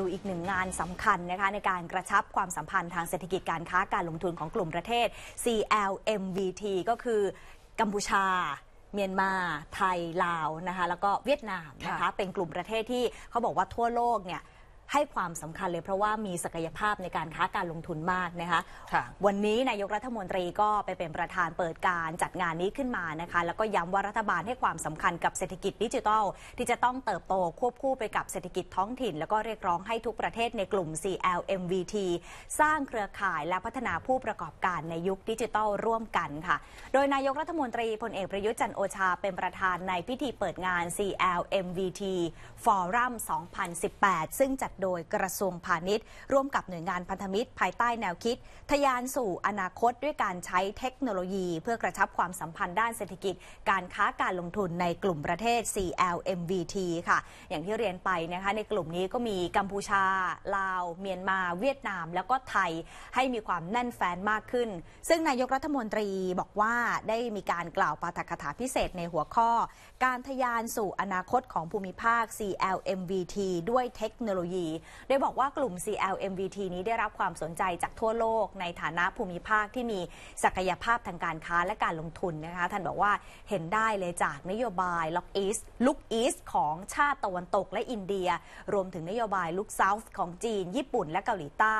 ดูอีกหนึ่งงานสำคัญนะคะในการกระชับความสัมพันธ์ทางเศรษฐกิจการค้าการลงทุนของกลุ่มประเทศ CLMVT ก็คือกัมพูชา เมียนมา ไทย ลาวนะคะแล้วก็เวียดนามนะคะเป็นกลุ่มประเทศที่เขาบอกว่าทั่วโลกเนี่ยให้ความสำคัญเลยเพราะว่ามีศักยภาพในการค้าการลงทุนมากนะคะคะวันนี้นายกรัฐมนตรีก็ไปเป็นประธานเปิดการจัดงานนี้ขึ้นมานะคะแล้วก็ย้ำว่ารัฐบาลให้ความสำคัญกับเศรษฐกิจดิจิทัลที่จะต้องเติบโตควบคู่ไปกับเศรษฐกิจท้องถิ่นแล้วก็เรียกร้องให้ทุกประเทศในกลุ่ม CLMVT สร้างเครือข่ายและพัฒนาผู้ประกอบการในยุคดิจิทัลร่วมกันค่ะ โดยนายกรัฐมนตรีพลเอกประยุทธ์จันโอชา เป็นประธานในพิธีเปิดงาน CLMVT Forum 2018 ซึ่งจัดโดยกระทรวงพาณิชย์ ร่วมกับหน่วยงานพันธมิตร ภายใต้แนวคิด ทยานสู่อนาคตด้วยการใช้เทคโนโลยี เพื่อกระชับความสัมพันธ์ด้านเศรษฐกิจ การค้าการลงทุนในกลุ่มประเทศ CLMVT ค่ะ อย่างที่เรียนไปนะคะในกลุ่มนี้ก็มีกัมพูชา ลาวเมียนมา เวียดนามแล้วก็ไทย ให้มีความแน่นแฟนมากขึ้น ซึ่งนายกรัฐมนตรีบอกว่าได้มีการกล่าวปาฐกถาพิเศษในหัวข้อ การทยานสู่อนาคตของภูมิภาค CLMVT ด้วยเทคโนโลยีโดยบอกว่ากลุ่ม CLMVT นี้ได้รับความสนใจจากทั่วโลก ในฐานะภูมิภาคที่มีศักยภาพทางการค้าและการลงทุนนะคะท่านบอกว่าเห็นได้เลยจากนโยบายล็อกอีสลุกอีสของชาติตะวันตกและอินเดีย รวมถึงนโยบายลุกซาท์ของจีน ญี่ปุ่นและเกาหลีใต้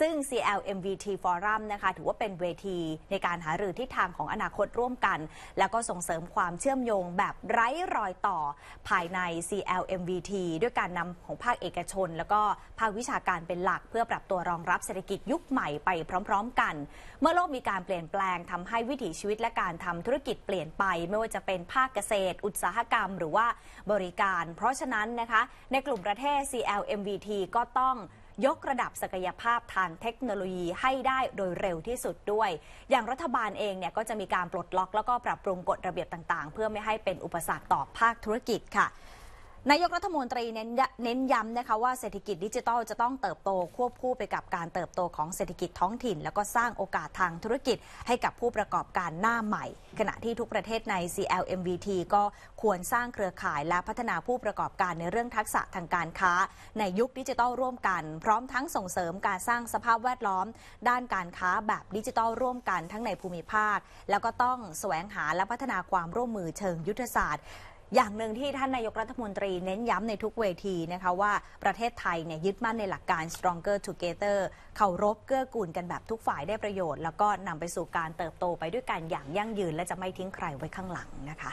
ซึ่ง CLMVT Forum นะคะถือว่าเป็นเวทีในการหารือทิศทางของอนาคตร่วมกัน แล้วก็ส่งเสริมความเชื่อมโยงแบบไร้รอยต่อ ภายใน CLMVT ด้วยการนำของภาคเอกชนแล้วกก็ภาควิชาการเป็นหลักเพื่อปรับตัวรองรับเศรษฐกิจยุคใหม่ไปพร้อมๆกัน เมื่อโลกมีการเปลี่ยนแปลงทำให้วิถีชีวิตและการทำธุรกิจเปลี่ยนไป ไม่ว่าจะเป็นภาคเกษตร อุตสาหกรรมหรือว่าบริการ เพราะฉะนั้นนะคะ ในกลุ่มประเทศ CLMVT ก็ต้องยกระดับศักยภาพทางเทคโนโลยีให้ได้โดยเร็วที่สุดด้วย อย่างรัฐบาลเองเนี่ยก็จะมีการปลดล็อกแล้วก็ปรับปรุงกฎระเบียบต่าง ๆ เพื่อไม่ให้เป็นอุปสรรคต่อภาคธุรกิจค่ะนายกรัฐมนตรีเน้นย้ำนะคะว่า เศรษฐกิจดิจิทัลจะต้องเติบโตควบคู่ไปกับการเติบโตของเศรษฐกิจท้องถิ่น แล้วก็สร้างโอกาสทางธุรกิจให้กับผู้ประกอบการหน้าใหม่ ขณะที่ทุกประเทศใน CLMVT ก็ควรสร้างเครือข่ายและพัฒนาผู้ประกอบการในเรื่องทักษะทางการค้า ในยุคดิจิทัลร่วมกัน พร้อมทั้งส่งเสริมการสร้างสภาพแวดล้อม ด้านการค้าแบบดิจิทัลร่วมกันทั้งในภูมิภาค แล้วก็ต้องแสวงหาและพัฒนาความร่วมมือเชิงยุทธศาสตร์อย่างหนึ่งที่ท่านนายกรัฐมนตรีเน้นย้ำในทุกเวทีนะคะว่าประเทศไทยเนี่ยยึดมั่นในหลักการ stronger together เคารพเกื้อกูลกันแบบทุกฝ่ายได้ประโยชน์ แล้วก็นำไปสู่การเติบโตไปด้วยกันอย่างยั่งยืนและจะไม่ทิ้งใครไว้ข้างหลังนะคะ